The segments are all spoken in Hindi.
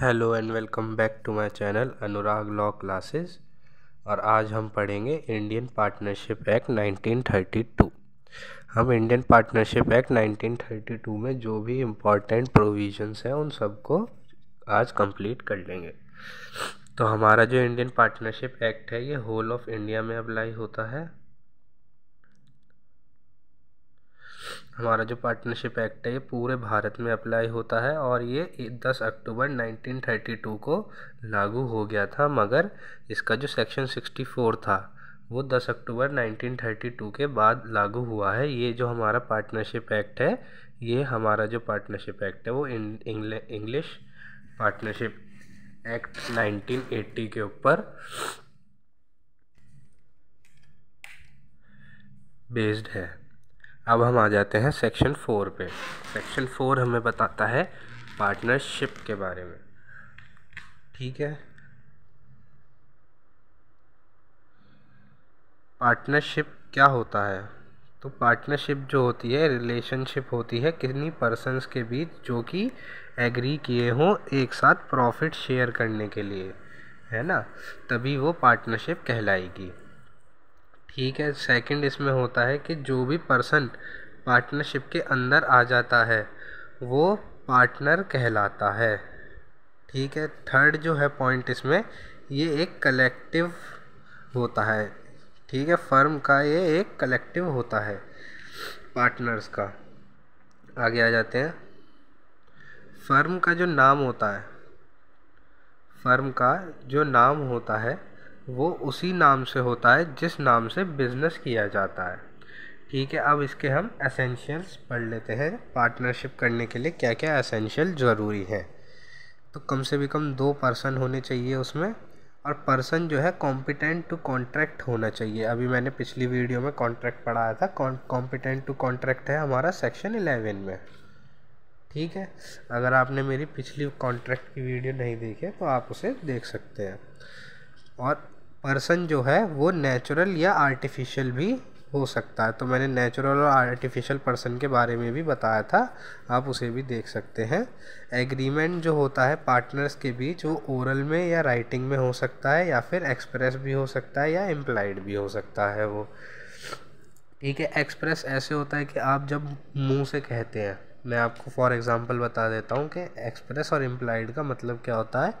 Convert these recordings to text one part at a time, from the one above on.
hello and welcome back to my channel Anurag law classes और आज हम पढ़ेंगे इंडियन पार्टनरशिप एक्ट 1932 हम इंडियन पार्टनरशिप एक्ट 1932 में जो भी इम्पोर्टेंट प्रोविजंस हैं उन सबको आज कंप्लीट कर लेंगे तो हमारा जो इंडियन पार्टनरशिप एक्ट है ये होल ऑफ इंडिया में अप्लाई होता है हमारा जो पार्टनरशिप एक्ट है ये पूरे भारत में अप्लाई होता है और ये 10 अक्टूबर 1932 को लागू हो गया था मगर इसका जो सेक्शन 64 था वो 10 अक्टूबर 1932 के बाद लागू हुआ है ये जो हमारा पार्टनरशिप एक्ट है ये हमारा जो पार्टनरशिप एक्ट है वो इंग्लिश पार्टनरशिप एक्ट 1980 के ऊपर बेस्ड है अब हम आ जाते हैं सेक्शन फोर पे सेक्शन फोर हमें बताता है पार्टनरशिप के बारे में ठीक है पार्टनरशिप क्या होता है तो पार्टनरशिप जो होती है रिलेशनशिप होती है किन्हीं पर्सनस के बीच जो कि एग्री किए हों एक साथ प्रॉफिट शेयर करने के लिए है ना तभी वो पार्टनरशिप कहलाएगी ठीक है सेकंड इसमें होता है कि जो भी पर्सन पार्टनरशिप के अंदर आ जाता है वो पार्टनर कहलाता है ठीक है थर्ड जो है पॉइंट इसमें ये एक कलेक्टिव होता है ठीक है फर्म का ये एक कलेक्टिव होता है पार्टनर्स का आगे आ जाते हैं फर्म का जो नाम होता है फर्म का जो नाम होता है वो उसी नाम से होता है जिस नाम से बिज़नेस किया जाता है ठीक है अब इसके हम एसेंशियल्स पढ़ लेते हैं पार्टनरशिप करने के लिए क्या क्या एसेंशियल ज़रूरी है तो कम से भी कम दो पर्सन होने चाहिए उसमें और पर्सन जो है कॉम्पिटेंट टू कॉन्ट्रैक्ट होना चाहिए अभी मैंने पिछली वीडियो में कॉन्ट्रैक्ट पढ़ाया था कॉम्पिटेंट टू कॉन्ट्रैक्ट है हमारा सेक्शन इलेवन में ठीक है अगर आपने मेरी पिछली कॉन्ट्रैक्ट की वीडियो नहीं देखी है तो आप उसे देख सकते हैं और पर्सन जो है वो नेचुरल या आर्टिफिशियल भी हो सकता है तो मैंने नेचुरल और आर्टिफिशियल पर्सन के बारे में भी बताया था आप उसे भी देख सकते हैं एग्रीमेंट जो होता है पार्टनर्स के बीच वो ओरल में या राइटिंग में हो सकता है या फिर एक्सप्रेस भी हो सकता है या एम्प्लाइड भी हो सकता है वो ठीक है एक्सप्रेस ऐसे होता है कि आप जब मुंह से कहते हैं मैं आपको फॉर एग्ज़ाम्पल बता देता हूँ कि एक्सप्रेस और एम्प्लाइड का मतलब क्या होता है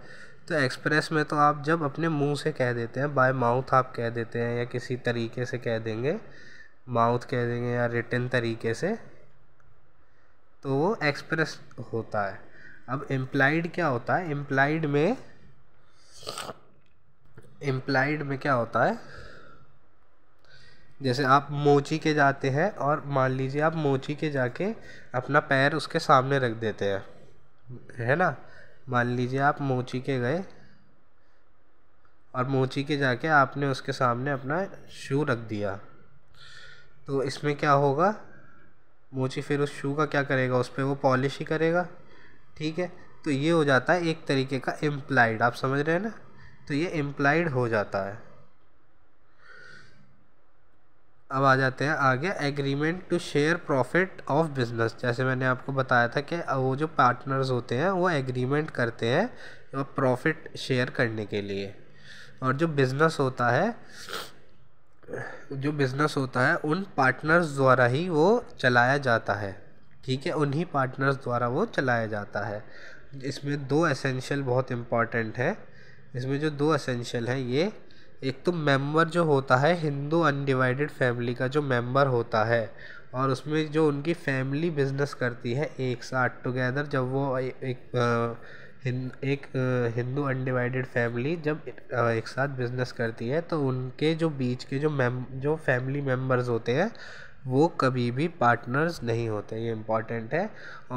तो एक्सप्रेस में तो आप जब अपने मुंह से कह देते हैं बाय माउथ आप कह देते हैं या किसी तरीके से कह देंगे माउथ कह देंगे या रिटर्न तरीके से तो वो एक्सप्रेस होता है अब एम्प्लाइड क्या होता है एम्प्लाइड में एम्प्लाइड में क्या होता है जैसे आप मोची के जाते हैं और मान लीजिए आप मोची के जाके अपना पैर उसके सामने रख देते हैं है ना मान लीजिए आप मोची के गए और मोची के जाके आपने उसके सामने अपना शू रख दिया तो इसमें क्या होगा मोची फिर उस शू का क्या करेगा उस पर वो पॉलिश ही करेगा ठीक है तो ये हो जाता है एक तरीके का एम्प्लाइड आप समझ रहे हैं ना तो ये एम्प्लाइड हो जाता है अब आ जाते हैं आगे agreement to share profit of business जैसे मैंने आपको बताया था कि वो जो पार्टनर्स होते हैं वो एग्रीमेंट करते हैं प्रॉफिट शेयर करने के लिए और जो बिज़नेस होता है जो बिज़नेस होता है उन पार्टनर्स द्वारा ही वो चलाया जाता है ठीक है उन्हीं पार्टनर्स द्वारा वो चलाया जाता है इसमें दो एसेंशियल बहुत इम्पॉर्टेंट है इसमें जो दो एसेंशियल हैं ये एक तो मेंबर जो होता है हिंदू अनडिवाइडेड फैमिली का जो मेंबर होता है और उसमें जो उनकी फैमिली बिजनेस करती है एक साथ टुगेदर जब वो एक एक हिंदू अनडिवाइडेड फैमिली जब एक साथ बिजनेस करती है तो उनके जो बीच के जो मेम जो फैमिली मेम्बर्स होते हैं वो कभी भी पार्टनर्स नहीं होते ये इम्पॉर्टेंट है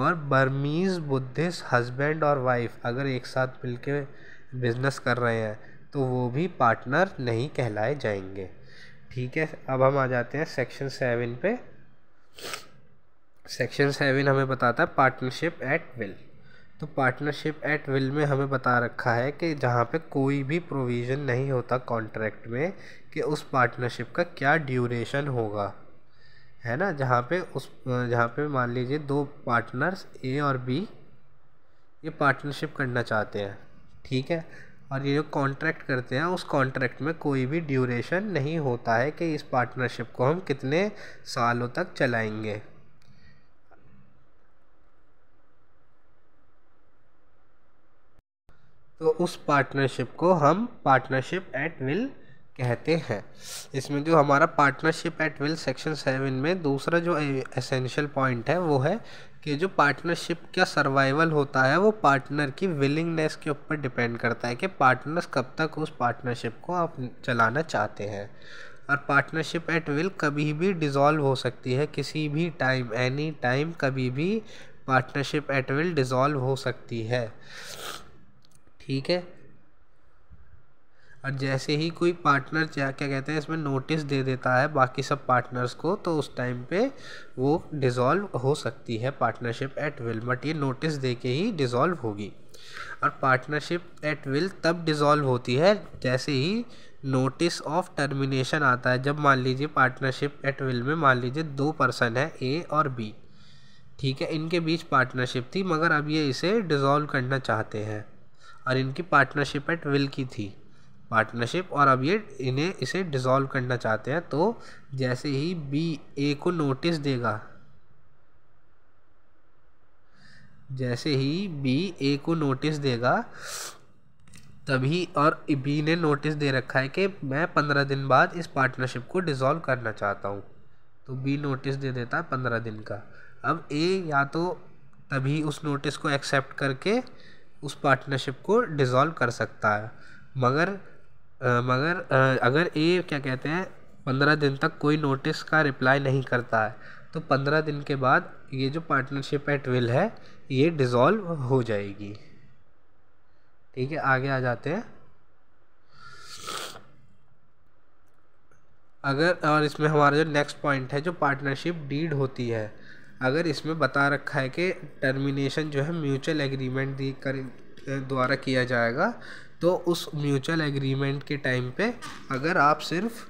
और बर्मीज़ बुद्धिस्ट हस्बैंड और वाइफ अगर एक साथ मिलके बिजनेस कर रहे हैं तो वो भी पार्टनर नहीं कहलाए जाएंगे ठीक है अब हम आ जाते हैं सेक्शन सेवन पे सेक्शन सेवन हमें बताता है पार्टनरशिप एट विल तो पार्टनरशिप एट विल में हमें बता रखा है कि जहाँ पे कोई भी प्रोविज़न नहीं होता कॉन्ट्रैक्ट में कि उस पार्टनरशिप का क्या ड्यूरेशन होगा है ना जहाँ पे उस जहाँ पे मान लीजिए दो पार्टनर्स ए और बी ये पार्टनरशिप करना चाहते हैं ठीक है और ये जो कॉन्ट्रैक्ट करते हैं उस कॉन्ट्रैक्ट में कोई भी ड्यूरेशन नहीं होता है कि इस पार्टनरशिप को हम कितने सालों तक चलाएंगे तो उस पार्टनरशिप को हम पार्टनरशिप एट विल कहते हैं इसमें जो हमारा partnership at will section seven में दूसरा जो एसेंशियल पॉइंट है वो है कि जो पार्टनरशिप का सर्वाइवल होता है वो पार्टनर की विलिंगनेस के ऊपर डिपेंड करता है कि पार्टनर्स कब तक उस पार्टनरशिप को आप चलाना चाहते हैं और पार्टनरशिप एट विल कभी भी डिज़ोल्व हो सकती है किसी भी टाइम एनी टाइम कभी भी पार्टनरशिप एट विल डिज़ोल्व हो सकती है ठीक है और जैसे ही कोई पार्टनर क्या कहते हैं इसमें नोटिस दे देता है बाकी सब पार्टनर्स को तो उस टाइम पे वो डिज़ोल्व हो सकती है पार्टनरशिप एट विल बट ये नोटिस दे के ही डिज़ोल्व होगी और पार्टनरशिप एट विल तब डिज़ोल्व होती है जैसे ही नोटिस ऑफ टर्मिनेशन आता है जब मान लीजिए पार्टनरशिप एट विल में मान लीजिए दो पर्सन है ए और बी ठीक है इनके बीच पार्टनरशिप थी मगर अब ये इसे डिज़ोल्व करना चाहते हैं और इनकी पार्टनरशिप एट विल की थी पार्टनरशिप और अब ये इन्हें इसे डिज़ोल्व करना चाहते हैं तो जैसे ही बी ए को नोटिस देगा जैसे ही बी ए को नोटिस देगा तभी और बी ने नोटिस दे रखा है कि मैं पंद्रह दिन बाद इस पार्टनरशिप को डिज़ोल्व करना चाहता हूँ तो बी नोटिस दे देता है पंद्रह दिन का अब ए या तो तभी उस नोटिस को एक्सेप्ट करके उस पार्टनरशिप को डिज़ोल्व कर सकता है मगर मगर अगर ये क्या कहते हैं पंद्रह दिन तक कोई नोटिस का रिप्लाई नहीं करता है तो पंद्रह दिन के बाद ये जो पार्टनरशिप एट विल है ये डिज़ोल्व हो जाएगी ठीक है आगे आ जाते हैं अगर और इसमें हमारा जो नेक्स्ट पॉइंट है जो पार्टनरशिप डीड होती है अगर इसमें बता रखा है कि टर्मिनेशन जो है म्यूचुअल एग्रीमेंट दी कर द्वारा किया जाएगा तो उस म्यूचुअल एग्रीमेंट के टाइम पे अगर आप सिर्फ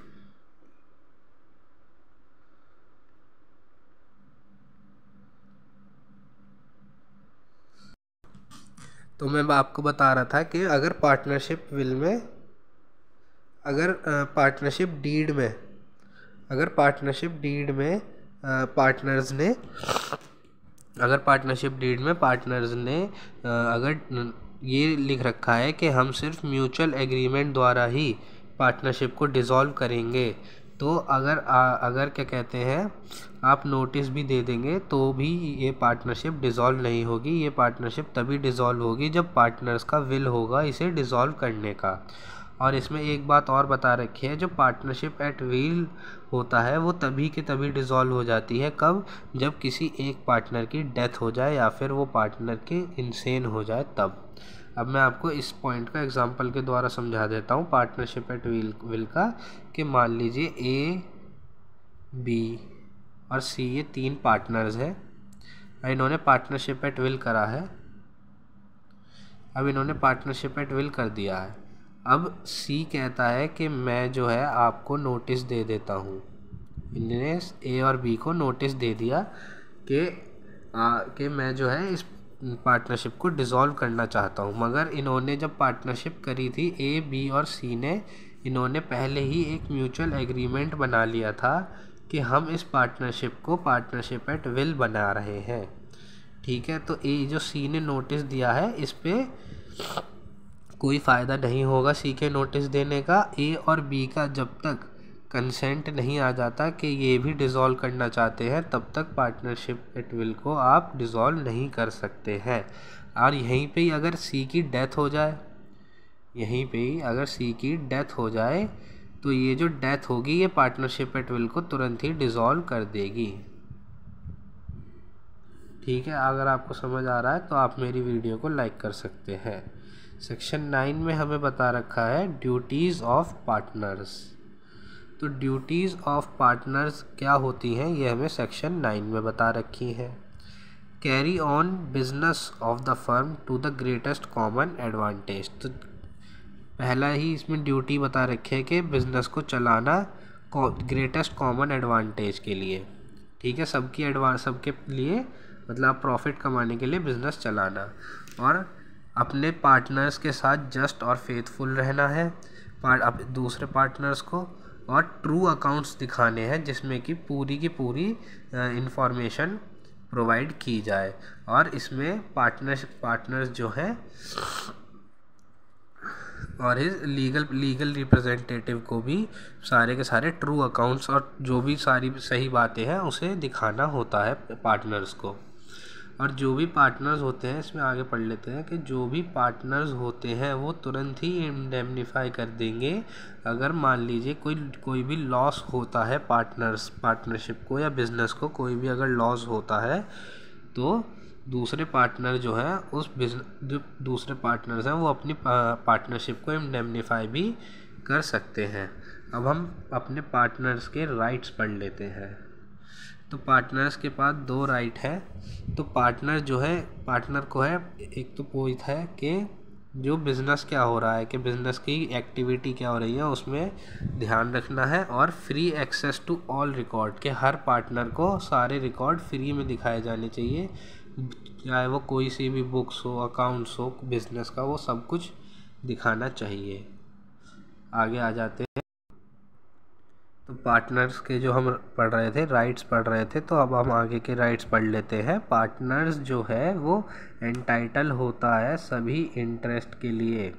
तो मैं आपको बता रहा था कि अगर पार्टनरशिप विल में अगर पार्टनरशिप डीड में अगर पार्टनरशिप डीड में पार्टनर्स ने अगर पार्टनरशिप डीड में पार्टनर्स ने अगर ये लिख रखा है कि हम सिर्फ म्यूचुअल एग्रीमेंट द्वारा ही पार्टनरशिप को डिज़ोल्व करेंगे तो अगर आ, अगर क्या कहते हैं आप नोटिस भी दे देंगे तो भी ये पार्टनरशिप डिज़ोल्व नहीं होगी ये पार्टनरशिप तभी डिज़ोल्व होगी जब पार्टनर्स का विल होगा इसे डिज़ोल्व करने का और इसमें एक बात और बता रखी है जो पार्टनरशिप एट विल होता है वो तभी के तभी डिज़ोल्व हो जाती है कब जब किसी एक पार्टनर की डेथ हो जाए या फिर वो पार्टनर के इंसेन हो जाए तब अब मैं आपको इस पॉइंट का एग्जांपल के द्वारा समझा देता हूँ पार्टनरशिप एट विल विल का कि मान लीजिए ए बी और सी ये तीन पार्टनर्स हैं और इन्होंने पार्टनरशिप एट विल करा है अब इन्होंने पार्टनरशिप एट विल कर दिया है अब सी कहता है कि मैं जो है आपको नोटिस दे देता हूँ इन्होंने ए और बी को नोटिस दे दिया कि आ, कि मैं जो है इस पार्टनरशिप को डिज़ोल्व करना चाहता हूँ मगर इन्होंने जब पार्टनरशिप करी थी ए बी और सी ने इन्होंने पहले ही एक म्यूचुअल एग्रीमेंट बना लिया था कि हम इस पार्टनरशिप को पार्टनरशिप एट विल बना रहे हैं ठीक है तो ए जो सी ने नोटिस दिया है इस पर कोई फ़ायदा नहीं होगा सी के नोटिस देने का ए और बी का जब तक कंसेंट नहीं आ जाता कि ये भी डिज़ोल्व करना चाहते हैं तब तक पार्टनरशिप एट विल को आप डिज़ोल्व नहीं कर सकते हैं और यहीं पे ही अगर सी की डेथ हो जाए यहीं पे ही अगर सी की डेथ हो जाए तो ये जो डेथ होगी ये पार्टनरशिप एट विल को तुरंत ही डिज़ोल्व कर देगी ठीक है अगर आपको समझ आ रहा है तो आप मेरी वीडियो को लाइक कर सकते हैं सेक्शन नाइन में हमें बता रखा है ड्यूटीज़ ऑफ पार्टनर्स तो ड्यूटीज़ ऑफ पार्टनर्स क्या होती हैं ये हमें सेक्शन नाइन में बता रखी हैं carry on business of the firm to the greatest common advantage तो पहला ही इसमें ड्यूटी बता रखे है कि बिज़नेस को चलाना ग्रेटेस्ट कॉमन एडवांटेज के लिए ठीक है सबकी एडवांस सबके लिए मतलब प्रॉफिट कमाने के लिए बिज़नेस चलाना और अपने पार्टनर्स के साथ जस्ट और फेथफुल रहना है पार्ट दूसरे पार्टनर्स को और ट्रू अकाउंट्स दिखाने हैं जिसमें कि पूरी की पूरी इंफॉर्मेशन प्रोवाइड की जाए और इसमें पार्टनर्स पार्टनर्स जो हैं और इस लीगल लीगल रिप्रेजेंटेटिव को भी सारे के सारे ट्रू अकाउंट्स और जो भी सारी सही बातें हैं उसे दिखाना होता है पार्टनर्स को और जो भी पार्टनर्स होते हैं इसमें आगे पढ़ लेते हैं कि जो भी पार्टनर्स होते हैं वो तुरंत ही इंडेमनीफाई कर देंगे अगर मान लीजिए कोई कोई भी लॉस होता है पार्टनर्स पार्टनरशिप को या बिज़नेस को कोई भी अगर लॉस होता है तो दूसरे पार्टनर जो हैं उस बिजनेस जो दूसरे पार्टनर्स हैं वो अपनी पार्टनरशिप को इंडेमनीफाई भी कर सकते हैं अब हम अपने पार्टनर्स के राइट्स पढ़ लेते हैं तो पार्टनर्स के पास दो राइट है तो पार्टनर जो है पार्टनर को है एक तो पोजिट है कि जो बिज़नेस क्या हो रहा है कि बिज़नेस की एक्टिविटी क्या हो रही है उसमें ध्यान रखना है और free access to all record के हर पार्टनर को सारे रिकॉर्ड फ्री में दिखाए जाने चाहिए चाहे वो कोई सी भी बुक्स हो अकाउंट्स हो बिज़नेस का वो सब कुछ दिखाना चाहिए आगे आ जाते तो पार्टनर्स के जो हम पढ़ रहे थे राइट्स पढ़ रहे थे तो अब हम आगे के राइट्स पढ़ लेते हैं पार्टनर्स जो है वो एंटाइटल होता है सभी इंटरेस्ट के लिए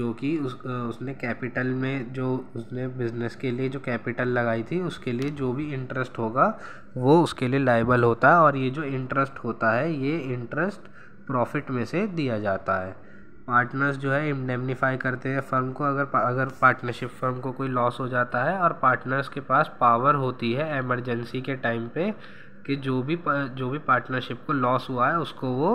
जो कि उस उसने कैपिटल में जो उसने बिज़नेस के लिए जो कैपिटल लगाई थी उसके लिए जो भी इंटरेस्ट होगा वो उसके लिए लाइबल होता है और ये जो इंटरेस्ट होता है ये इंटरेस्ट प्रॉफिट में से दिया जाता है पार्टनर्स जो है इंडेमनीफाई करते हैं फर्म को अगर अगर पार्टनरशिप फर्म को कोई लॉस हो जाता है और पार्टनर्स के पास पावर होती है एमरजेंसी के टाइम पे कि जो भी जो भी पार्टनरशिप को लॉस हुआ है उसको वो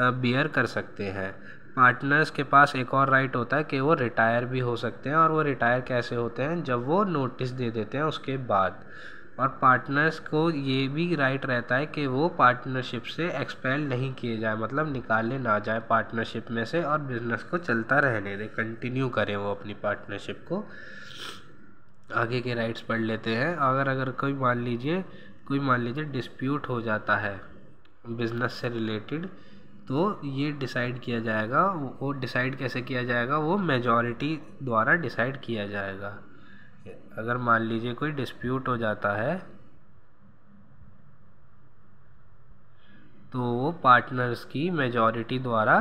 बियर कर सकते हैं पार्टनर्स के पास एक और राइट होता है कि वो रिटायर भी हो सकते हैं और वो रिटायर कैसे होते हैं जब वो नोटिस दे देते हैं उसके बाद और पार्टनर्स को ये भी राइट रहता है कि वो पार्टनरशिप से एक्सपेल नहीं किए जाए मतलब निकाले ना जाए पार्टनरशिप में से और बिज़नेस को चलता रहने दें कंटिन्यू करें वो अपनी पार्टनरशिप को आगे के राइट्स पढ़ लेते हैं अगर अगर कोई मान लीजिए कोई मान लीजिए डिस्प्यूट हो जाता है बिज़नेस से रिलेटेड तो ये डिसाइड किया जाएगा वो डिसाइड कैसे किया जाएगा वो मेजॉरिटी द्वारा डिसाइड किया जाएगा अगर मान लीजिए कोई डिस्प्यूट हो जाता है तो वो पार्टनर्स की मेजॉरिटी द्वारा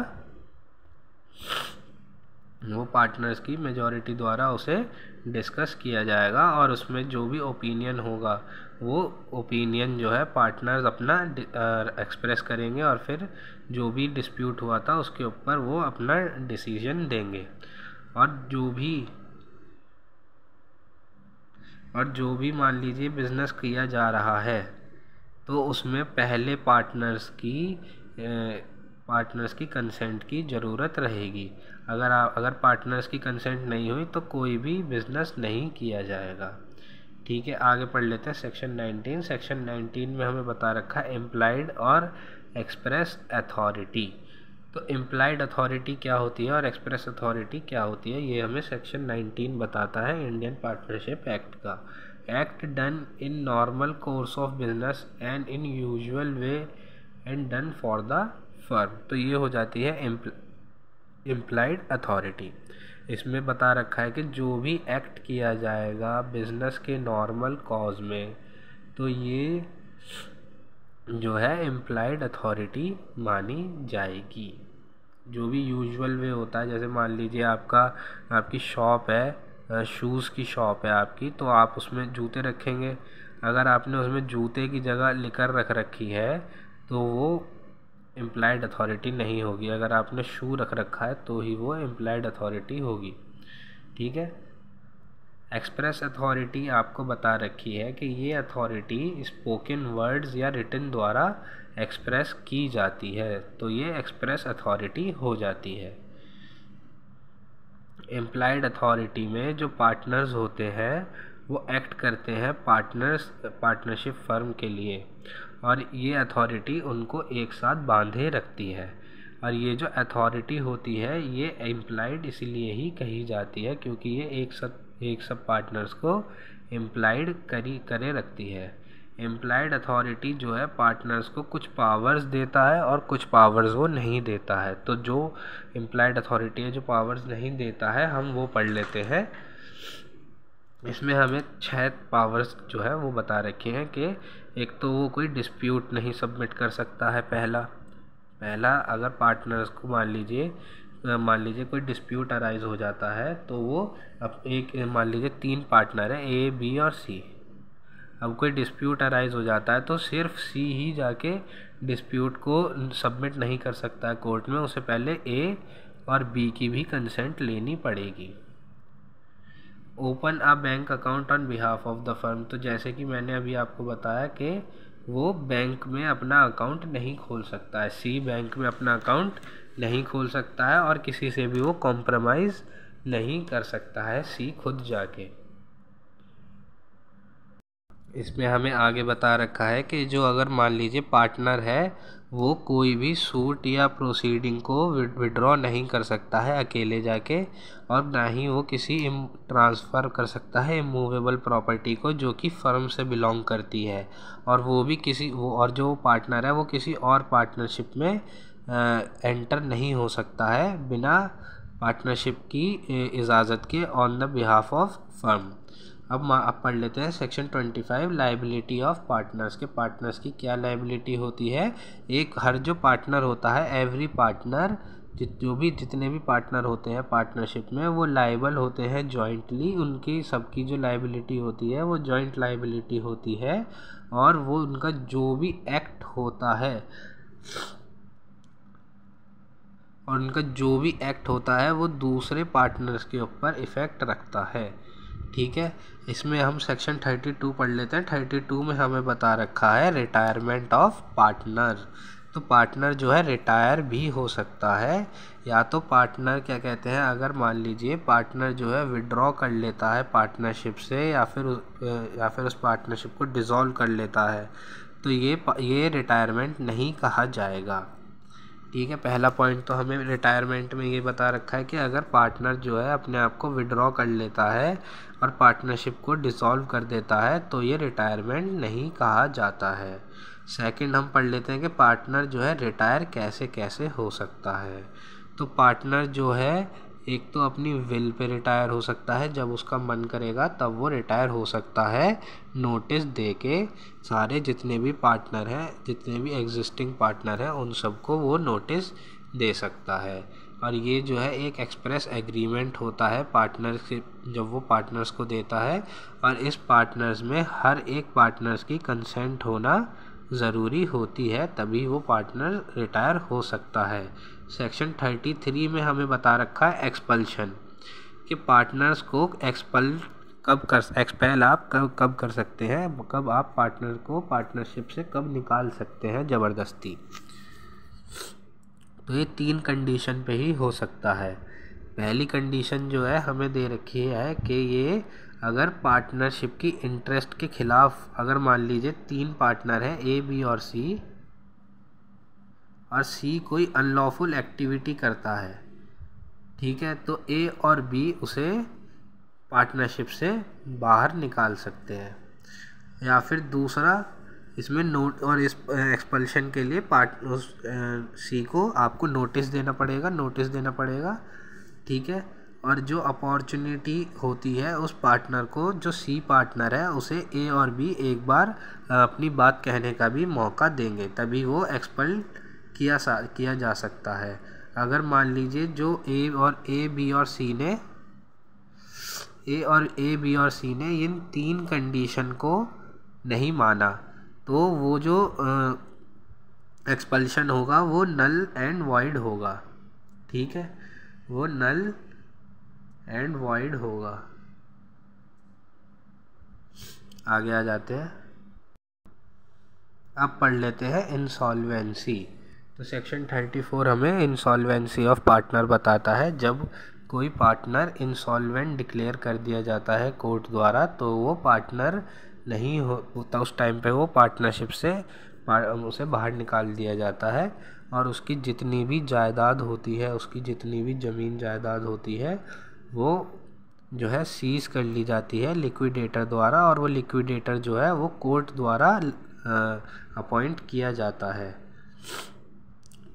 वो पार्टनर्स की मेजॉरिटी द्वारा उसे डिस्कस किया जाएगा और उसमें जो भी ओपिनियन होगा वो ओपिनियन जो है पार्टनर्स अपना एक्सप्रेस करेंगे और फिर जो भी डिस्प्यूट हुआ था उसके ऊपर वो अपना डिसीजन देंगे और जो भी और जो भी मान लीजिए बिज़नेस किया जा रहा है तो उसमें पहले पार्टनर्स की पार्टनर्स की कंसेंट की ज़रूरत रहेगी अगर आप अगर पार्टनर्स की कंसेंट नहीं हुई तो कोई भी बिज़नेस नहीं किया जाएगा ठीक है आगे पढ़ लेते हैं सेक्शन 19 सेक्शन 19 में हमें बता रखा है एम्प्लाइड और एक्सप्रेस अथॉरिटी तो एम्प्लाइड अथॉरिटी क्या होती है और एक्सप्रेस अथॉरिटी क्या होती है ये हमें सेक्शन 19 बताता है इंडियन पार्टनरशिप एक्ट का act done in normal course of business and in usual way and done for the firm तो ये हो जाती है इम्प्लाइड अथॉरिटी इसमें बता रखा है कि जो भी एक्ट किया जाएगा बिजनेस के नॉर्मल कॉज में तो ये जो है एम्प्लाइड अथॉरिटी मानी जाएगी जो भी यूजुअल वे होता है जैसे मान लीजिए आपका आपकी शॉप है शूज़ की शॉप है आपकी तो आप उसमें जूते रखेंगे अगर आपने उसमें जूते की जगह लिकर रख रखी है तो वो एम्प्लाइड अथॉरिटी नहीं होगी अगर आपने शू रख रखा है तो ही वो एम्प्लाइड अथॉरिटी होगी ठीक है एक्सप्रेस अथॉरिटी आपको बता रखी है कि ये अथॉरिटी स्पोकन वर्ड्स या रिटर्न द्वारा एक्सप्रेस की जाती है तो ये एक्सप्रेस अथॉरिटी हो जाती है एम्प्लाइड अथॉरिटी में जो पार्टनर्स होते हैं वो एक्ट करते हैं पार्टनर्स पार्टनरशिप फर्म के लिए और ये अथॉरिटी उनको एक साथ बांधे रखती है और ये जो अथॉरिटी होती है ये एम्प्लाइड इसीलिए ही कही जाती है क्योंकि ये एक सब एक सब पार्टनर्स को एम्प्लाइड करी करे रखती है एम्प्लाइड अथॉरिटी जो है पार्टनर्स को कुछ पावर्स देता है और कुछ पावर्स वो नहीं देता है तो जो एम्प्लाइड अथॉरिटी है जो पावर्स नहीं देता है हम वो पढ़ लेते हैं इसमें हमें छः पावर्स जो है वो बता रखे हैं कि एक तो वो कोई डिस्प्यूट नहीं सबमिट कर सकता है पहला पहला अगर पार्टनर्स को मान लीजिए मान लीजिए कोई डिस्प्यूट अराइज हो जाता है तो वो अब एक मान लीजिए तीन पार्टनर है ए बी और सी अब कोई डिस्प्यूट अराइज हो जाता है तो सिर्फ सी ही जाके डिस्प्यूट को सबमिट नहीं कर सकता है कोर्ट में उसे पहले ए और बी की भी कंसेंट लेनी पड़ेगी open a bank account on behalf of the firm तो जैसे कि मैंने अभी आपको बताया कि वो बैंक में अपना अकाउंट नहीं खोल सकता है सी बैंक में अपना अकाउंट नहीं खोल सकता है और किसी से भी वो कॉम्प्रोमाइज़ नहीं कर सकता है सी खुद जाके इसमें हमें आगे बता रखा है कि जो अगर मान लीजिए पार्टनर है वो कोई भी सूट या प्रोसीडिंग को विड्रॉ नहीं कर सकता है अकेले जाके और ना ही वो किसी ट्रांसफ़र कर सकता है मूवेबल प्रॉपर्टी को जो कि फर्म से बिलोंग करती है और वो भी किसी वो और जो पार्टनर है वो किसी और पार्टनरशिप में एंटर नहीं हो सकता है बिना पार्टनरशिप की इजाज़त के on the behalf of firm अब अब पढ़ लेते हैं section twenty five liability of partners के पार्टनर्स की क्या लाइबिलिटी होती है एक हर जो पार्टनर होता है एवरी पार्टनर जो भी जितने भी पार्टनर होते हैं पार्टनरशिप में वो लाइबल होते हैं जॉइंटली उनकी सबकी जो लाइबिलिटी होती है वो जॉइंट लाइबिलिटी होती है और वो उनका जो भी एक्ट होता है और उनका जो भी एक्ट होता है वो दूसरे पार्टनर्स के ऊपर इफ़ेक्ट रखता है ठीक है इसमें हम सेक्शन 32 पढ़ लेते हैं 32 में हमें बता रखा है रिटायरमेंट ऑफ पार्टनर तो पार्टनर जो है रिटायर भी हो सकता है या तो पार्टनर क्या कहते हैं अगर मान लीजिए पार्टनर जो है विड्रॉ कर लेता है पार्टनरशिप से या फिर या फिर उस पार्टनरशिप को डिज़ोल्व कर लेता है तो ये ये रिटायरमेंट नहीं कहा जाएगा ठीक है पहला पॉइंट तो हमें रिटायरमेंट में ये बता रखा है कि अगर पार्टनर जो है अपने आप को विड्रॉ कर लेता है और पार्टनरशिप को डिसॉल्व कर देता है तो ये रिटायरमेंट नहीं कहा जाता है सेकंड हम पढ़ लेते हैं कि पार्टनर जो है रिटायर कैसे कैसे हो सकता है तो पार्टनर जो है एक तो अपनी विल पे रिटायर हो सकता है जब उसका मन करेगा तब वो रिटायर हो सकता है नोटिस दे के सारे जितने भी पार्टनर हैं जितने भी एग्जिस्टिंग पार्टनर हैं उन सबको वो नोटिस दे सकता है और ये जो है एक एक्सप्रेस एग्रीमेंट होता है पार्टनर से जब वो पार्टनर्स को देता है और इस पार्टनर्स में हर एक पार्टनर्स की कंसेंट होना ज़रूरी होती है तभी वो पार्टनर रिटायर हो सकता है सेक्शन थर्टी थ्री में हमें बता रखा है एक्सपल्शन कि पार्टनर्स को एक्सपल कब कर एक्सपेल आप कब कब कर सकते हैं कब आप पार्टनर को पार्टनरशिप से कब निकाल सकते हैं ज़बरदस्ती तो ये तीन कंडीशन पे ही हो सकता है पहली कंडीशन जो है हमें दे रखी है कि ये अगर पार्टनरशिप की इंटरेस्ट के ख़िलाफ़ अगर मान लीजिए तीन पार्टनर हैं ए बी और सी और सी कोई अनलॉफुल एक्टिविटी करता है ठीक है तो ए और बी उसे पार्टनरशिप से बाहर निकाल सकते हैं या फिर दूसरा इसमें नोट और इस एक्सपल्शन के लिए पार्ट उस सी को आपको नोटिस देना पड़ेगा नोटिस देना पड़ेगा ठीक है और जो अपॉर्चुनिटी होती है उस पार्टनर को जो सी पार्टनर है उसे ए और बी एक बार अपनी बात कहने का भी मौका देंगे तभी वो एक्सपल्ट किया सा किया जा सकता है अगर मान लीजिए जो ए और ए बी और सी ने ए और ए बी और सी ने इन तीन कंडीशन को नहीं माना तो वो जो एक्सपल्शन होगा वो नल एंड वाइड होगा ठीक है वो नल एंड वाइड होगा आगे आ जाते हैं अब पढ़ लेते हैं इंसॉल्वेंसी तो सेक्शन 34 हमें इंसॉल्वेंसी ऑफ पार्टनर बताता है जब कोई पार्टनर इंसॉल्वेंट डिक्लेयर कर दिया जाता है कोर्ट द्वारा तो वो पार्टनर नहीं होता उस टाइम पे वो पार्टनरशिप से उसे बाहर निकाल दिया जाता है और उसकी जितनी भी जायदाद होती है उसकी जितनी भी ज़मीन जायदाद होती है वो जो है सीज़ कर ली जाती है लिक्विडेटर द्वारा और वो लिक्विडेटर जो है वो कोर्ट द्वारा अपॉइंट किया जाता है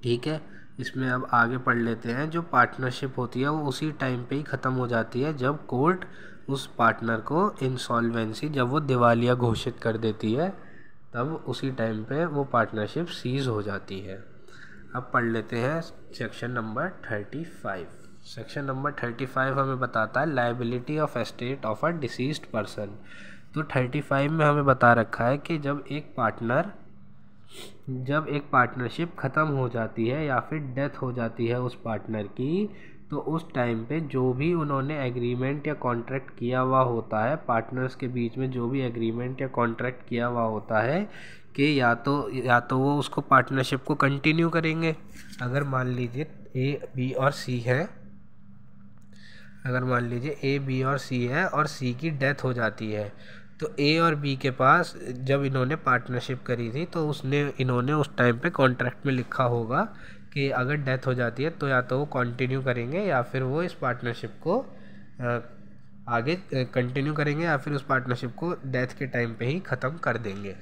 ठीक है इसमें अब आगे पढ़ लेते हैं जो पार्टनरशिप होती है वो उसी टाइम पे ही ख़त्म हो जाती है जब कोर्ट उस पार्टनर को इंसॉल्वेंसी जब वो दिवालिया घोषित कर देती है तब उसी टाइम पे वो पार्टनरशिप सीज हो जाती है अब पढ़ लेते हैं section number thirty five section number thirty five हमें बताता है liability of estate of a deceased person तो थर्टी फाइव में हमें बता रखा है कि जब एक पार्टनर जब एक पार्टनरशिप ख़त्म हो जाती है या फिर डेथ हो जाती है उस पार्टनर की तो उस टाइम पे जो भी उन्होंने एग्रीमेंट या कॉन्ट्रैक्ट किया हुआ होता है पार्टनर्स के बीच में जो भी एग्रीमेंट या कॉन्ट्रैक्ट किया हुआ होता है कि या तो या तो वो उसको पार्टनरशिप को कंटिन्यू करेंगे अगर मान लीजिए ए बी और सी है अगर मान लीजिए ए बी और सी है और सी की डेथ हो जाती है तो ए और बी के पास जब इन्होंने पार्टनरशिप करी थी तो उसने इन्होंने उस टाइम पे कॉन्ट्रैक्ट में लिखा होगा कि अगर डेथ हो जाती है तो या तो वो कंटिन्यू करेंगे या फिर वो इस पार्टनरशिप को आगे कंटिन्यू करेंगे या फिर उस पार्टनरशिप को डेथ के टाइम पे ही ख़त्म कर देंगे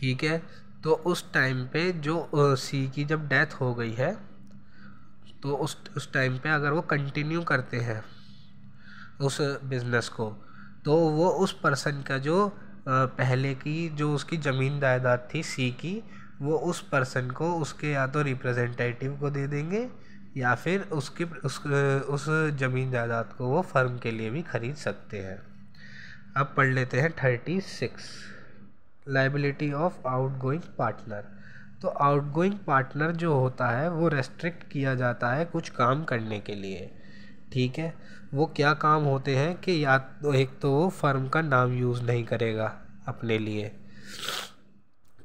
ठीक है तो उस टाइम पे जो सी की जब डेथ हो गई है तो उस उस टाइम पे अगर वो कंटिन्यू करते हैं उस बिज़नेस को तो वो उस पर्सन का जो पहले की जो उसकी ज़मीन जायदाद थी सी की वो उस पर्सन को उसके या तो रिप्रेजेंटेटिव को दे देंगे या फिर उसकी उस उस ज़मीन जायदाद को वो फर्म के लिए भी खरीद सकते हैं अब पढ़ लेते हैं thirty six liability of outgoing partner तो आउटगोइंग पार्टनर जो होता है वो रेस्ट्रिक्ट किया जाता है कुछ काम करने के लिए ठीक है वो क्या काम होते हैं कि या तो एक तो वो फर्म का नाम यूज़ नहीं करेगा अपने लिए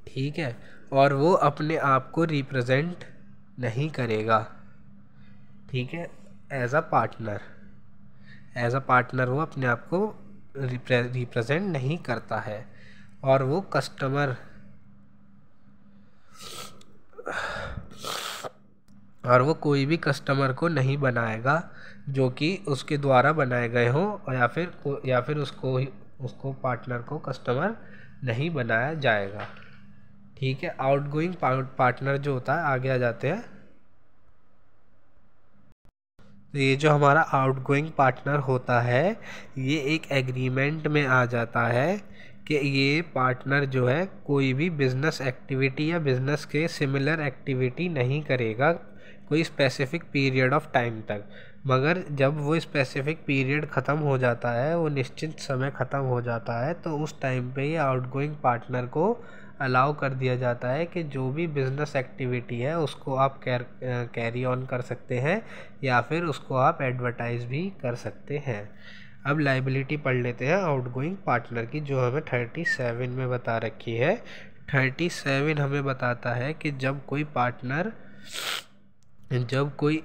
ठीक है और वो अपने आप को रिप्रेजेंट नहीं करेगा ठीक है as a partner as a partner वो अपने आप को रिप्रेजेंट नहीं करता है और वो कस्टमर और वो कोई भी कस्टमर को नहीं बनाएगा जो कि उसके द्वारा बनाए गए हों या फिर या फिर उसको ही उसको पार्टनर को कस्टमर नहीं बनाया जाएगा ठीक है आउटगोइंग पार्टनर जो होता है आगे आ जाते हैं तो ये जो हमारा आउटगोइंग पार्टनर होता है ये एक एग्रीमेंट में आ जाता है कि ये पार्टनर जो है कोई भी बिज़नेस एक्टिविटी या बिज़नेस के सिमिलर एक्टिविटी नहीं करेगा कोई स्पेसिफिक पीरियड ऑफ टाइम तक मगर जब वो स्पेसिफिक पीरियड ख़त्म हो जाता है वो निश्चित समय ख़त्म हो जाता है तो उस टाइम पे ये आउटगोइंग पार्टनर को अलाउ कर दिया जाता है कि जो भी बिज़नेस एक्टिविटी है उसको आप कैर कैरी ऑन कर सकते हैं या फिर उसको आप एडवर्टाइज़ भी कर सकते हैं अब लाइबिलिटी पढ़ लेते हैं आउटगोइंग पार्टनर की जो हमें थर्टी सेवन में बता रखी है थर्टी सेवन हमें बताता है कि जब कोई पार्टनर जब कोई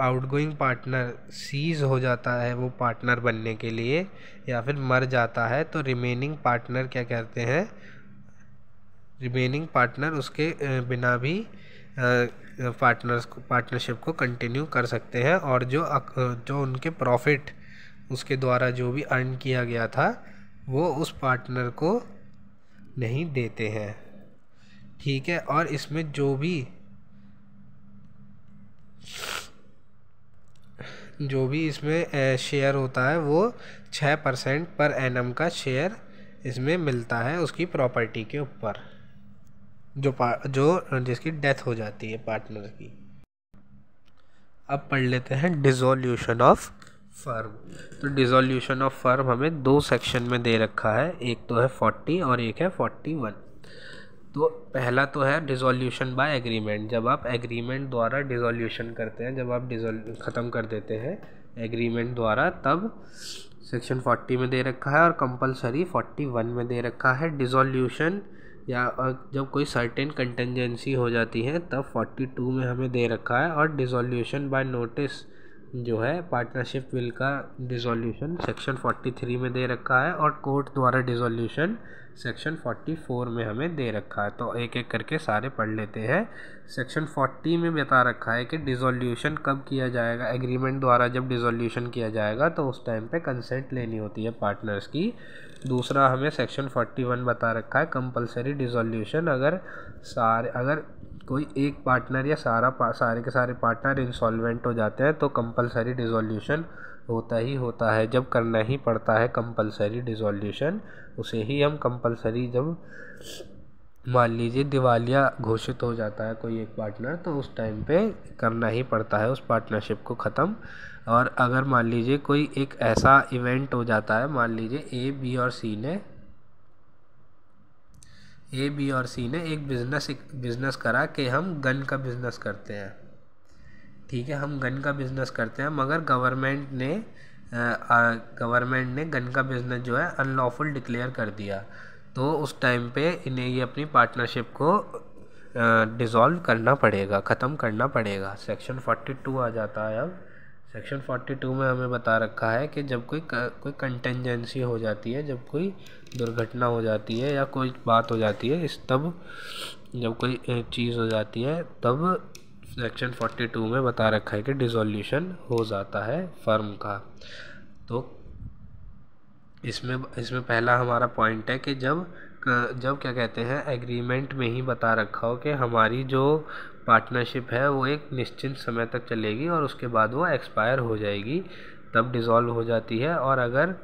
आउटगोइंग पार्टनर सीज़ हो जाता है वो पार्टनर बनने के लिए या फिर मर जाता है तो रिमेनिंग पार्टनर क्या करते हैं रिमेनिंग पार्टनर उसके बिना भी पार्टनर्स को पार्टनरशिप को कंटिन्यू कर सकते हैं और जो जो उनके प्रॉफिट उसके द्वारा जो भी अर्न किया गया था वो उस पार्टनर को नहीं देते हैं ठीक है और इसमें जो भी जो भी इसमें शेयर होता है वो छः परसेंट पर एन का शेयर इसमें मिलता है उसकी प्रॉपर्टी के ऊपर जो जो जिसकी डेथ हो जाती है पार्टनर की अब पढ़ लेते हैं डिजोल्यूशन ऑफ फर्म तो डिजोल्यूशन ऑफ फर्म हमें दो सेक्शन में दे रखा है एक तो है फोर्टी और एक है फोर्टी वन तो पहला तो है डिसोल्यूशन बाय एग्रीमेंट जब आप एग्रीमेंट द्वारा डिसोल्यूशन करते हैं जब आप डिसोल ख़त्म कर देते हैं एग्रीमेंट द्वारा तब सेक्शन फोर्टी में दे रखा है और कंपलसरी फोर्टी वन में दे रखा है डिसोल्यूशन या जब कोई सर्टेन कंटेंजेंसी हो जाती है तब फोर्टी टू में हमें दे रखा है और डिसोल्यूशन बाय नोटिस जो है पार्टनरशिप विल का डिसोल्यूशन सेक्शन फोर्टी थ्री में दे रखा है और कोर्ट द्वारा डिसोल्यूशन सेक्शन 44 में हमें दे रखा है तो एक एक करके सारे पढ़ लेते हैं सेक्शन 40 में बता रखा है कि डिसोल्यूशन कब किया जाएगा एग्रीमेंट द्वारा जब डिसोल्यूशन किया जाएगा तो उस टाइम पे कंसेंट लेनी होती है पार्टनर्स की दूसरा हमें सेक्शन 41 बता रखा है कंपलसरी डिसोल्यूशन अगर सारे अगर कोई एक पार्टनर या सारा सारे के सारे पार्टनर इंसॉलवेंट हो जाते हैं तो कंपलसरी डिजोल्यूशन होता ही होता है जब करना ही पड़ता है कंपलसरी डिसोल्यूशन उसे ही हम कंपलसरी जब मान लीजिए दिवालिया घोषित हो जाता है कोई एक पार्टनर तो उस टाइम पे करना ही पड़ता है उस पार्टनरशिप को ख़त्म और अगर मान लीजिए कोई एक ऐसा इवेंट हो जाता है मान लीजिए ए बी और सी ने ए बी और सी ने एक बिज़नेस बिज़नेस करा कि हम गन का बिज़नेस करते हैं ठीक है हम गन का बिज़नेस करते हैं मगर गवर्नमेंट ने गवर्नमेंट ने गन का बिज़नेस जो है अनलॉफुल डिक्लेयर कर दिया तो उस टाइम पे इन्हें ये अपनी पार्टनरशिप को डिज़ोल्व करना पड़ेगा ख़त्म करना पड़ेगा सेक्शन फोर्टी टू आ जाता है अब सेक्शन फोर्टी टू में हमें बता रखा है कि जब कोई कोई कंटेंजेंसी हो जाती है जब कोई दुर्घटना हो जाती है या कोई बात हो जाती है इस तब जब कोई चीज़ हो जाती है तब सेक्शन 42 में बता रखा है कि डिसोल्यूशन हो जाता है फर्म का तो इसमें इसमें पहला हमारा पॉइंट है कि जब जब क्या कहते हैं एग्रीमेंट में ही बता रखा हो कि हमारी जो पार्टनरशिप है वो एक निश्चित समय तक चलेगी और उसके बाद वो एक्सपायर हो जाएगी तब डिज़ोल्व हो जाती है और अगर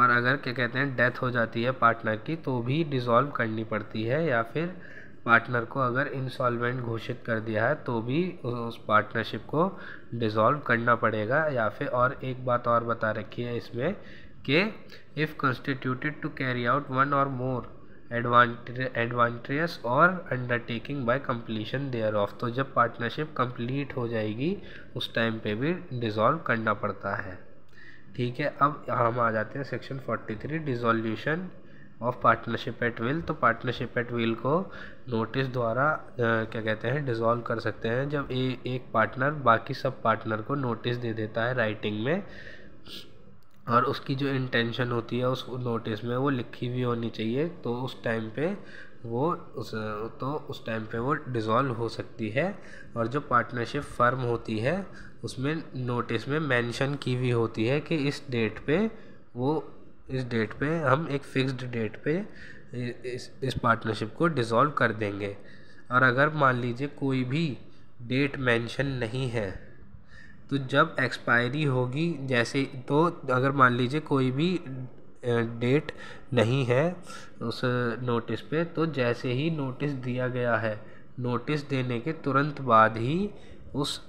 और अगर क्या कहते हैं डेथ हो जाती है पार्टनर की तो भी डिज़ोल्व करनी पड़ती है या फिर पार्टनर को अगर इंसॉल्वेंट घोषित कर दिया है तो भी उस पार्टनरशिप को डिज़ोल्व करना पड़ेगा या फिर और एक बात और बता रखी है इसमें कि if constituted to carry out one or more adventures or undertaking by completion thereof तो जब पार्टनरशिप कंप्लीट हो जाएगी उस टाइम पे भी डिज़ोल्व करना पड़ता है ठीक है अब हम आ जाते हैं section 43 dissolution of partnership at will तो पार्टनरशिप एट विल को नोटिस द्वारा क्या कहते हैं डिज़ोल्व कर सकते हैं जब ए, एक पार्टनर बाकी सब पार्टनर को नोटिस दे देता है राइटिंग में और उसकी जो इंटेंशन होती है उस नोटिस में वो लिखी हुई होनी चाहिए तो उस टाइम पे वो उस तो उस टाइम पे वो डिज़ोल्व हो सकती है और जो पार्टनरशिप फर्म होती है उसमें नोटिस में मेंशन की हुई होती है कि इस डेट पे वो इस डेट पे हम एक फ़िक्स्ड डेट पे इस इस पार्टनरशिप को डिज़ोल्व कर देंगे और अगर मान लीजिए कोई भी डेट मेंशन नहीं है तो जब एक्सपायरी होगी जैसे तो अगर मान लीजिए कोई भी डेट नहीं है उस नोटिस पे तो जैसे ही नोटिस दिया गया है नोटिस देने के तुरंत बाद ही उस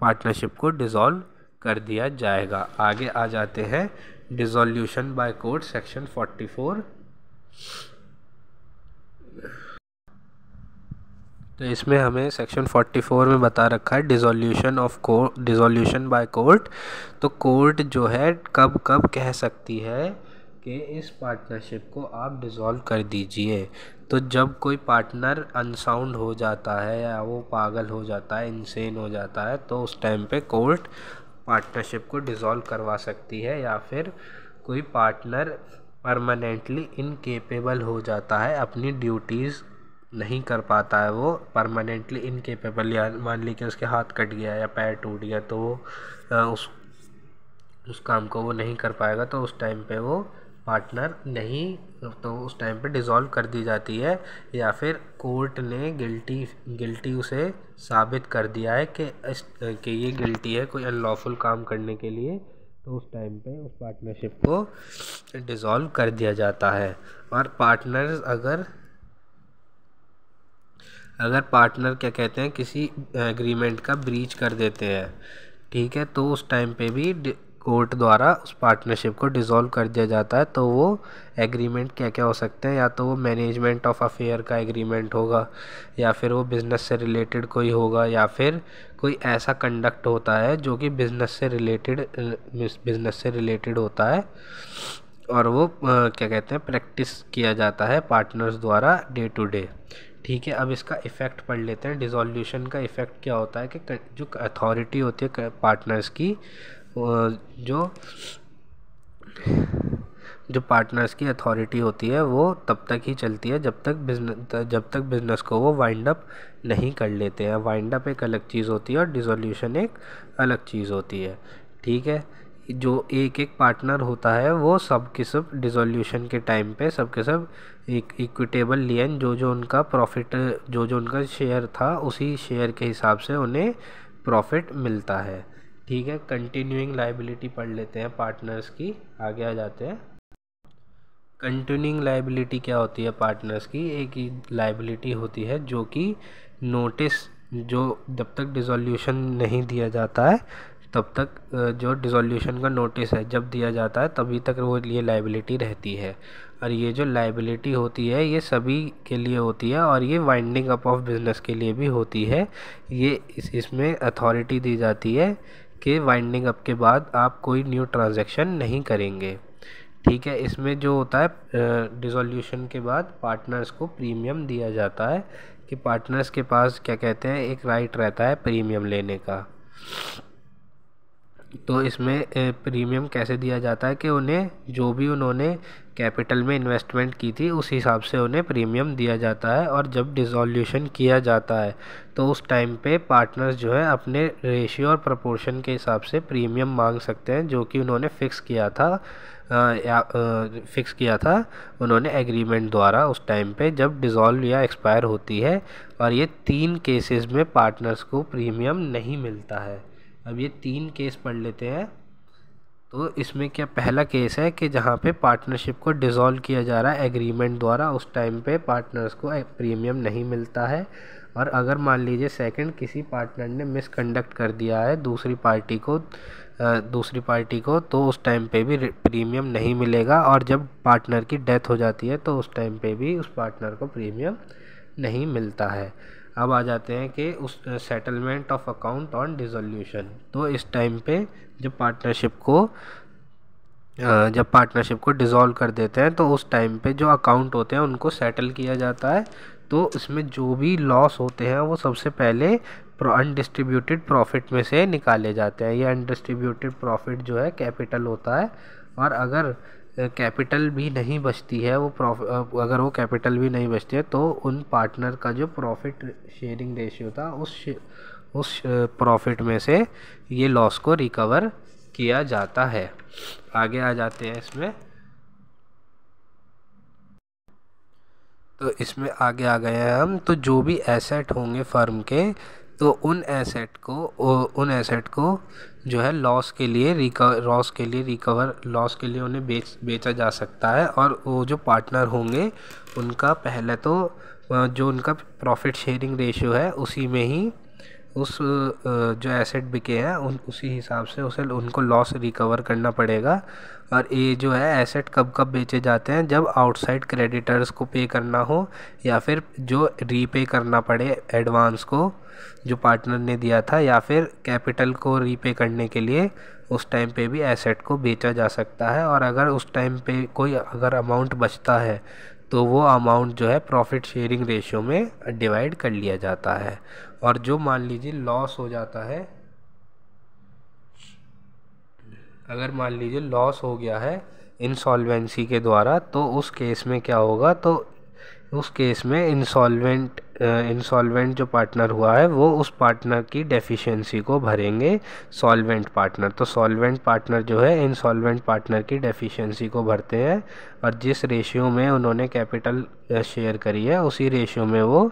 पार्टनरशिप को डिज़ोल्व कर दिया जाएगा आगे आ जाते हैं डिजोल्यूशन बाय कोर्ट सेक्शन 44 तो इसमें हमें सेक्शन 44 में बता रखा है dissolution of court dissolution by court तो कोर्ट जो है कब कब कह सकती है कि इस पार्टनरशिप को आप डिज़ोल्व कर दीजिए तो जब कोई पार्टनर अनसाउंड हो जाता है या वो पागल हो जाता है इंसेन हो जाता है तो उस टाइम पे कोर्ट पार्टनरशिप को डिज़ोल्व करवा सकती है या फिर कोई पार्टनर परमानेंटली इनकेपेबल हो जाता है अपनी ड्यूटीज़ नहीं कर पाता है वो परमानेंटली इनकेपेबल या मान लीजिए उसके हाथ कट गया या पैर टूट गया तो वो उस उस काम को वो नहीं कर पाएगा तो उस टाइम पे वो पार्टनर नहीं तो उस टाइम पे डिज़ोल्व कर दी जाती है या फिर कोर्ट ने गिल्टी गिल्टी उसे साबित कर दिया है कि इस कि ये गिल्टी है कोई अनलॉफुल काम करने के लिए तो उस टाइम पे उस पार्टनरशिप को डिज़ोल्व कर दिया जाता है और पार्टनर्स अगर अगर पार्टनर क्या कहते हैं किसी एग्रीमेंट का ब्रीच कर देते हैं ठीक है तो उस टाइम पे भी कोर्ट द्वारा उस पार्टनरशिप को डिज़ोल्व कर दिया जाता है तो वो एग्रीमेंट क्या क्या हो सकते हैं या तो वो मैनेजमेंट ऑफ अफेयर का एग्रीमेंट होगा या फिर वो बिज़नेस से रिलेटेड कोई होगा या फिर कोई ऐसा कंडक्ट होता है जो कि बिज़नेस से रिलेटेड बिज़नेस से रिलेटेड होता है और वो क्या कहते हैं प्रैक्टिस किया जाता है पार्टनर्स द्वारा डे टू डे ठीक है अब इसका इफ़ेक्ट पढ़ लेते हैं डिसॉल्यूशन का इफ़ेक्ट क्या होता है कि जो अथॉरिटी होती है पार्टनर्स की जो जो पार्टनर्स की अथॉरिटी होती है वो तब तक ही चलती है जब तक बिजनेस जब तक बिजनेस को वो वाइंड अप नहीं कर लेते हैं वाइंड अप एक अलग चीज़ होती है और डिसोल्यूशन एक अलग चीज़ होती है ठीक है जो एक एक पार्टनर होता है वो सब के सब डिसोल्यूशन के टाइम पे सब के सब एक इक्विटेबल लियन जो जो उनका प्रॉफिट जो जो उनका शेयर था उसी शेयर के हिसाब से उन्हें प्रॉफिट मिलता है ठीक है कंटिन्यूइंग लाइबिलिटी पढ़ लेते हैं पार्टनर्स की आगे आ जाते हैं कंटिन्यूइंग लाइबिलिटी क्या होती है पार्टनर्स की एक लाइबिलिटी होती है जो कि नोटिस जो जब तक डिसोल्यूशन नहीं दिया जाता है तब तक जो डिसोल्यूशन का नोटिस है जब दिया जाता है तभी तक वो ये लाइबिलिटी रहती है और ये जो लाइबिलिटी होती है ये सभी के लिए होती है और ये वाइंडिंग अप ऑफ बिजनेस के लिए भी होती है ये इस इसमें अथॉरिटी दी जाती है के वाइंडिंग अप के बाद आप कोई न्यू ट्रांजैक्शन नहीं करेंगे ठीक है इसमें जो होता है डिसोल्यूशन के बाद पार्टनर्स को प्रीमियम दिया जाता है कि पार्टनर्स के पास क्या कहते हैं एक राइट रहता है प्रीमियम लेने का तो इसमें प्रीमियम कैसे दिया जाता है कि उन्हें जो भी उन्होंने कैपिटल में इन्वेस्टमेंट की थी उस हिसाब से उन्हें प्रीमियम दिया जाता है और जब डिसोल्यूशन किया जाता है तो उस टाइम पे पार्टनर्स जो है अपने रेशियो और प्रपोर्शन के हिसाब से प्रीमियम मांग सकते हैं जो कि उन्होंने फ़िक्स किया था या फिक्स किया था उन्होंने एग्रीमेंट द्वारा उस टाइम पे जब डिज़ोल्व या एक्सपायर होती है और ये तीन केसेस में पार्टनर्स को प्रीमियम नहीं मिलता है अब ये तीन केस पढ़ लेते हैं तो इसमें क्या पहला केस है कि जहाँ पे पार्टनरशिप को डिज़ोल्व किया जा रहा है एग्रीमेंट द्वारा उस टाइम पे पार्टनर्स को प्रीमियम नहीं मिलता है और अगर मान लीजिए सेकंड किसी पार्टनर ने मिसकंडक्ट कर दिया है दूसरी पार्टी को दूसरी पार्टी को तो उस टाइम पे भी प्रीमियम नहीं मिलेगा और जब पार्टनर की डेथ हो जाती है तो उस टाइम पे भी उस पार्टनर को प्रीमियम नहीं मिलता है अब आ जाते हैं कि उस settlement of account on dissolution तो इस टाइम पे जब पार्टनरशिप को जब पार्टनरशिप को डिज़ोल्व कर देते हैं तो उस टाइम पे जो अकाउंट होते हैं उनको सेटल किया जाता है तो इसमें जो भी लॉस होते हैं वो सबसे पहले अनडिस्ट्रीब्यूटेड प्रॉफिट में से निकाले जाते हैं ये अनडिस्ट्रीब्यूटेड प्रॉफिट जो है कैपिटल होता है और अगर कैपिटल भी नहीं बचती है वो प्रॉफिट अगर वो कैपिटल भी नहीं बचती है तो उन पार्टनर का जो प्रॉफिट शेयरिंग रेशियो था उस उस प्रॉफिट में से ये लॉस को रिकवर किया जाता है आगे आ जाते हैं इसमें तो इसमें आगे आ गए हैं हम तो जो भी एसेट होंगे फर्म के तो उन एसेट को उन एसेट को जो है लॉस के लिए रिकवर लॉस के लिए रिकवर लॉस के लिए उन्हें बेच बेचा जा सकता है और वो जो पार्टनर होंगे उनका पहले तो जो उनका प्रॉफिट शेयरिंग रेशियो है उसी में ही उस जो एसेट बिके हैं उन उसी हिसाब से उसे उनको लॉस रिकवर करना पड़ेगा और ये जो है एसेट कब कब बेचे जाते हैं जब आउटसाइड क्रेडिटर्स को पे करना हो या फिर जो रीपे करना पड़े एडवांस को जो पार्टनर ने दिया था या फिर कैपिटल को रीपे करने के लिए उस टाइम पे भी एसेट को बेचा जा सकता है और अगर उस टाइम पे कोई अगर अमाउंट बचता है तो वो अमाउंट जो है प्रॉफिट शेयरिंग रेशियो में डिवाइड कर लिया जाता है और जो मान लीजिए लॉस हो जाता है अगर मान लीजिए लॉस हो गया है इंसॉल्वेंसी के द्वारा तो उस केस में क्या होगा तो उस केस में इंसॉल्वेंट इंसॉल्वेंट जो पार्टनर हुआ है वो उस पार्टनर की डेफिशिएंसी को भरेंगे सॉल्वेंट पार्टनर तो सॉल्वेंट पार्टनर जो है इंसॉल्वेंट पार्टनर की डेफिशिएंसी को भरते हैं और जिस रेशियो में उन्होंने कैपिटल शेयर करी है उसी रेशियो में वो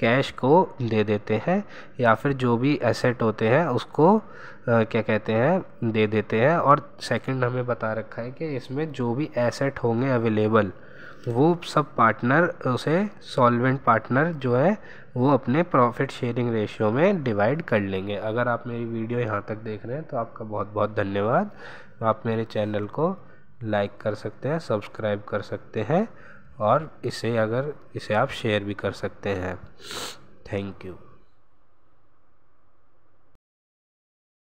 कैश को दे देते हैं या फिर जो भी एसेट होते हैं उसको आ, क्या कहते हैं दे देते हैं और सेकंड हमें बता रखा है कि इसमें जो भी एसेट होंगे अवेलेबल वो सब पार्टनर उसे सॉल्वेंट पार्टनर जो है वो अपने प्रॉफिट शेयरिंग रेशियो में डिवाइड कर लेंगे अगर आप मेरी वीडियो यहाँ तक देख रहे हैं तो आपका बहुत बहुत धन्यवाद आप मेरे चैनल को लाइक कर सकते हैं सब्सक्राइब कर सकते हैं और इसे अगर इसे आप शेयर भी कर सकते हैं थैंक यू